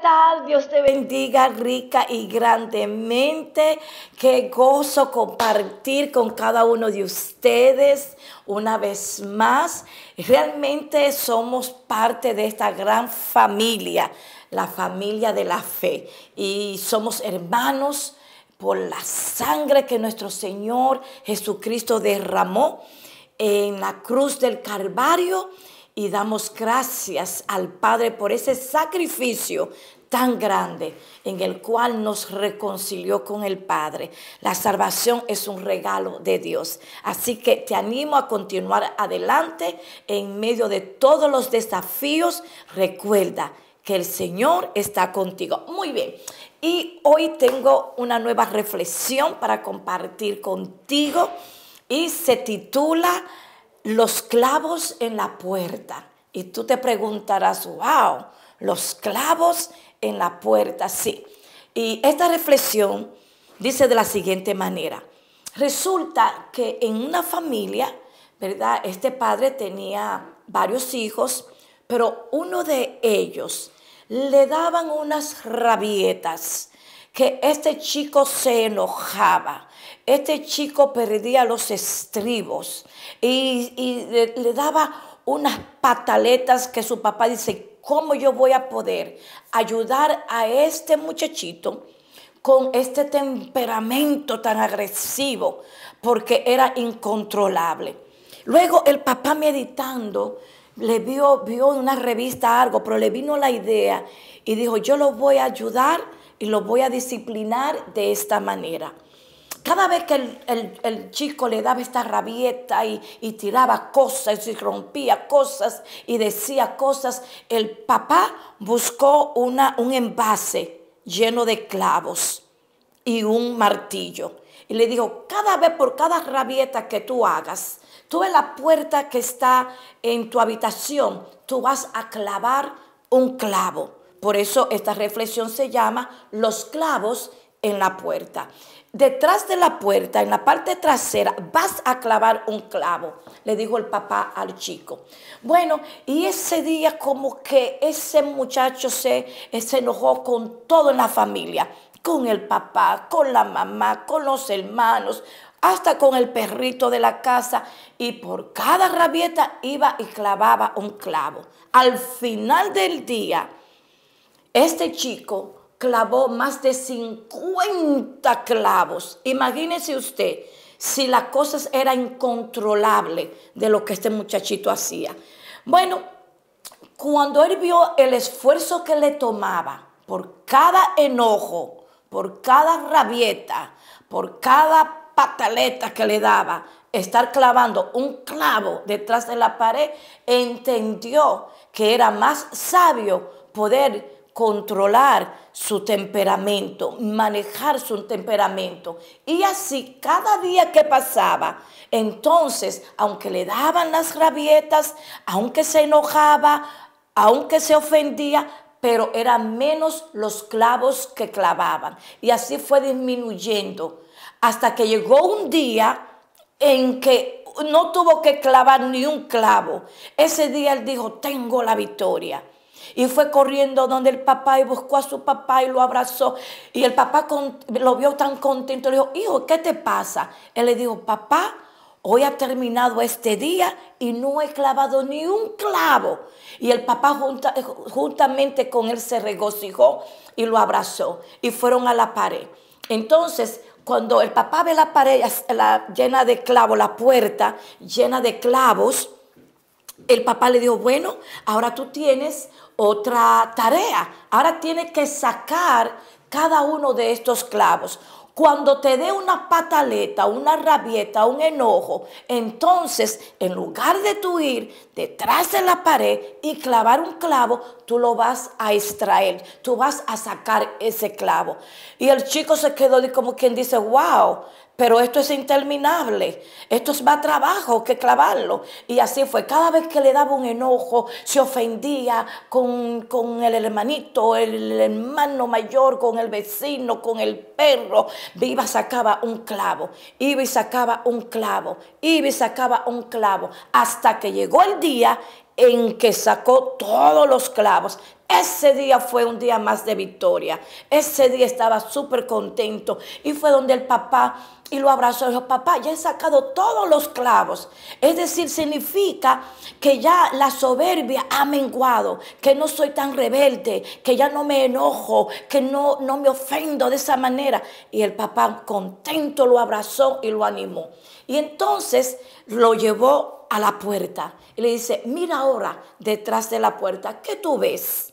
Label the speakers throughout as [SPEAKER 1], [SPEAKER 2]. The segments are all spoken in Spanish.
[SPEAKER 1] tal? Dios te bendiga rica y grandemente. Qué gozo compartir con cada uno de ustedes una vez más. Realmente somos parte de esta gran familia, la familia de la fe. Y somos hermanos por la sangre que nuestro Señor Jesucristo derramó en la cruz del Calvario y damos gracias al Padre por ese sacrificio tan grande en el cual nos reconcilió con el Padre. La salvación es un regalo de Dios. Así que te animo a continuar adelante en medio de todos los desafíos. Recuerda que el Señor está contigo. Muy bien. Y hoy tengo una nueva reflexión para compartir contigo y se titula los clavos en la puerta. Y tú te preguntarás, wow, los clavos en la puerta, sí. Y esta reflexión dice de la siguiente manera. Resulta que en una familia, ¿verdad? Este padre tenía varios hijos, pero uno de ellos le daban unas rabietas que este chico se enojaba este chico perdía los estribos y, le, daba unas pataletas que su papá dice, ¿cómo yo voy a poder ayudar a este muchachito? con este temperamento tan agresivo, porque era incontrolable. Luego el papá meditando, le vio, vio en una revista algo, pero le vino la idea y dijo, yo lo voy a ayudar y lo voy a disciplinar de esta manera. Cada vez que el, chico le daba esta rabieta y, tiraba cosas y rompía cosas y decía cosas, el papá buscó una, un envase lleno de clavos y un martillo. Y le dijo, cada vez por cada rabieta que tú hagas, tú en la puerta que está en tu habitación, tú vas a clavar un clavo. Por eso esta reflexión se llama los clavos en la puerta detrás de la puerta, en la parte trasera, vas a clavar un clavo, le dijo el papá al chico. Bueno, y ese día como que ese muchacho se, se enojó con toda la familia, con el papá, con la mamá, con los hermanos, hasta con el perrito de la casa, y por cada rabieta iba y clavaba un clavo. Al final del día, este chico clavó más de 50 clavos. Imagínese usted si las cosas eran incontrolables de lo que este muchachito hacía. Bueno, cuando él vio el esfuerzo que le tomaba por cada enojo, por cada rabieta, por cada pataleta que le daba, estar clavando un clavo detrás de la pared, entendió que era más sabio poder controlar su temperamento, manejar su temperamento. Y así cada día que pasaba, entonces, aunque le daban las rabietas, aunque se enojaba, aunque se ofendía, pero eran menos los clavos que clavaban. Y así fue disminuyendo hasta que llegó un día en que no tuvo que clavar ni un clavo. Ese día él dijo, tengo la victoria. Y fue corriendo donde el papá y buscó a su papá y lo abrazó. Y el papá lo vio tan contento. Le dijo, hijo, ¿qué te pasa? Él le dijo, papá, hoy ha terminado este día y no he clavado ni un clavo. Y el papá juntamente con él se regocijó y lo abrazó. Y fueron a la pared. Entonces, cuando el papá ve la pared llena de clavos, la puerta llena de clavos, el papá le dijo, bueno, ahora tú tienes otra tarea, ahora tienes que sacar cada uno de estos clavos. Cuando te dé una pataleta, una rabieta, un enojo, entonces en lugar de tú ir detrás de la pared y clavar un clavo, tú lo vas a extraer, tú vas a sacar ese clavo. Y el chico se quedó como quien dice, wow, pero esto es interminable. Esto es más trabajo que clavarlo. Y así fue. Cada vez que le daba un enojo, se ofendía con, con, el hermanito, el hermano mayor, con el vecino, con el perro. Iba sacaba un clavo. Iba y sacaba un clavo. Iba y sacaba un clavo. Hasta que llegó el día en que sacó todos los clavos. Ese día fue un día más de victoria. Ese día estaba súper contento. Y fue donde el papá y lo abrazó dijo, papá, ya he sacado todos los clavos. Es decir, significa que ya la soberbia ha menguado, que no soy tan rebelde, que ya no me enojo, que no, no me ofendo de esa manera. Y el papá contento lo abrazó y lo animó. Y entonces lo llevó la puerta y le dice, mira ahora detrás de la puerta, ¿qué tú ves?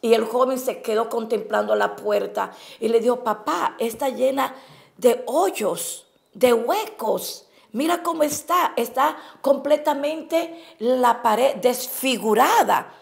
[SPEAKER 1] Y el joven se quedó contemplando la puerta y le dijo, papá, está llena de hoyos, de huecos. Mira cómo está, está completamente la pared desfigurada.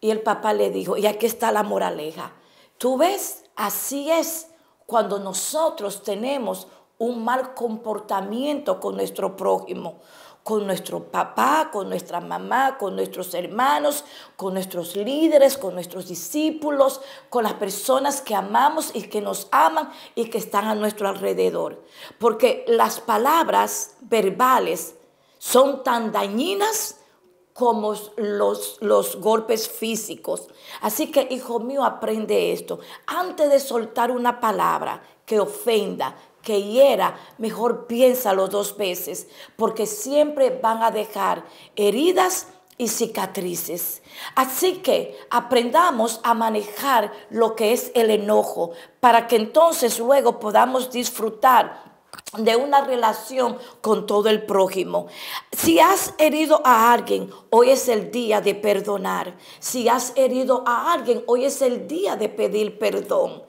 [SPEAKER 1] Y el papá le dijo, y aquí está la moraleja. Tú ves, así es cuando nosotros tenemos un mal comportamiento con nuestro prójimo con nuestro papá, con nuestra mamá, con nuestros hermanos, con nuestros líderes, con nuestros discípulos, con las personas que amamos y que nos aman y que están a nuestro alrededor. Porque las palabras verbales son tan dañinas como los, los golpes físicos. Así que, hijo mío, aprende esto. Antes de soltar una palabra que ofenda, que hiera, mejor piénsalo dos veces, porque siempre van a dejar heridas y cicatrices. Así que aprendamos a manejar lo que es el enojo, para que entonces luego podamos disfrutar de una relación con todo el prójimo. Si has herido a alguien, hoy es el día de perdonar. Si has herido a alguien, hoy es el día de pedir perdón.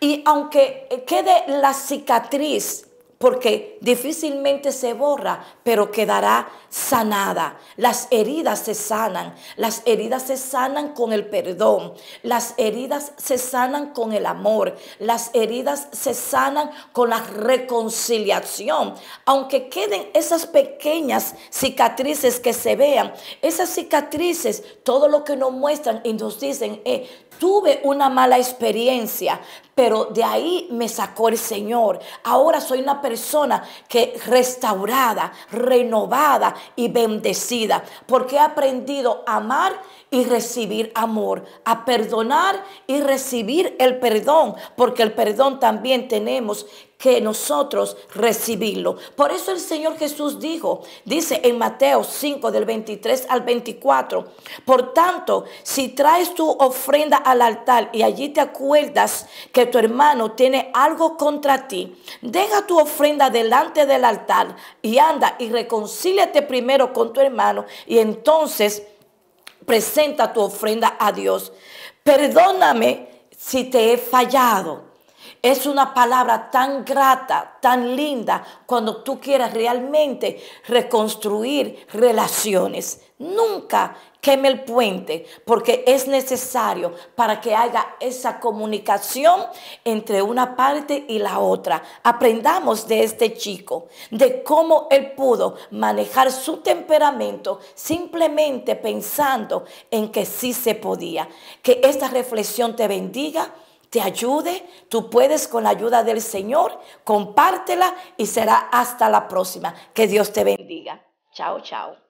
[SPEAKER 1] Y aunque quede la cicatriz porque difícilmente se borra, pero quedará sanada. Las heridas se sanan, las heridas se sanan con el perdón, las heridas se sanan con el amor, las heridas se sanan con la reconciliación. Aunque queden esas pequeñas cicatrices que se vean, esas cicatrices, todo lo que nos muestran y nos dicen, eh, tuve una mala experiencia, pero de ahí me sacó el Señor. Ahora soy una persona que restaurada, renovada y bendecida, porque ha aprendido a amar y recibir amor, a perdonar y recibir el perdón, porque el perdón también tenemos que nosotros recibirlo. Por eso el Señor Jesús dijo, dice en Mateo 5 del 23 al 24, por tanto, si traes tu ofrenda al altar y allí te acuerdas que tu hermano tiene algo contra ti, deja tu ofrenda delante del altar y anda y reconcíliate primero con tu hermano y entonces presenta tu ofrenda a Dios. Perdóname si te he fallado. Es una palabra tan grata, tan linda, cuando tú quieras realmente reconstruir relaciones. Nunca queme el puente, porque es necesario para que haya esa comunicación entre una parte y la otra. Aprendamos de este chico, de cómo él pudo manejar su temperamento simplemente pensando en que sí se podía. Que esta reflexión te bendiga te ayude, tú puedes con la ayuda del Señor, compártela y será hasta la próxima. Que Dios te bendiga. Chao, chao.